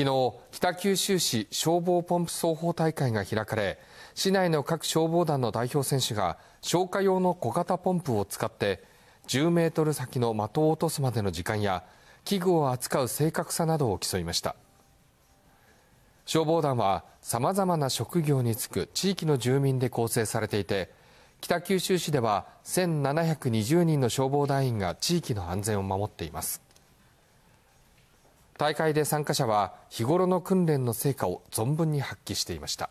昨日、北九州市消防ポンプ奏法大会が開かれ、市内の各消防団の代表選手が消火用の小型ポンプを使って10メートル先の的を落とすまでの時間や器具を扱う正確さなどを競いました。消防団は様々な職業に就く地域の住民で構成されていて、北九州市では1720人の消防団員が地域の安全を守っています。大会で参加者は日頃の訓練の成果を存分に発揮していました。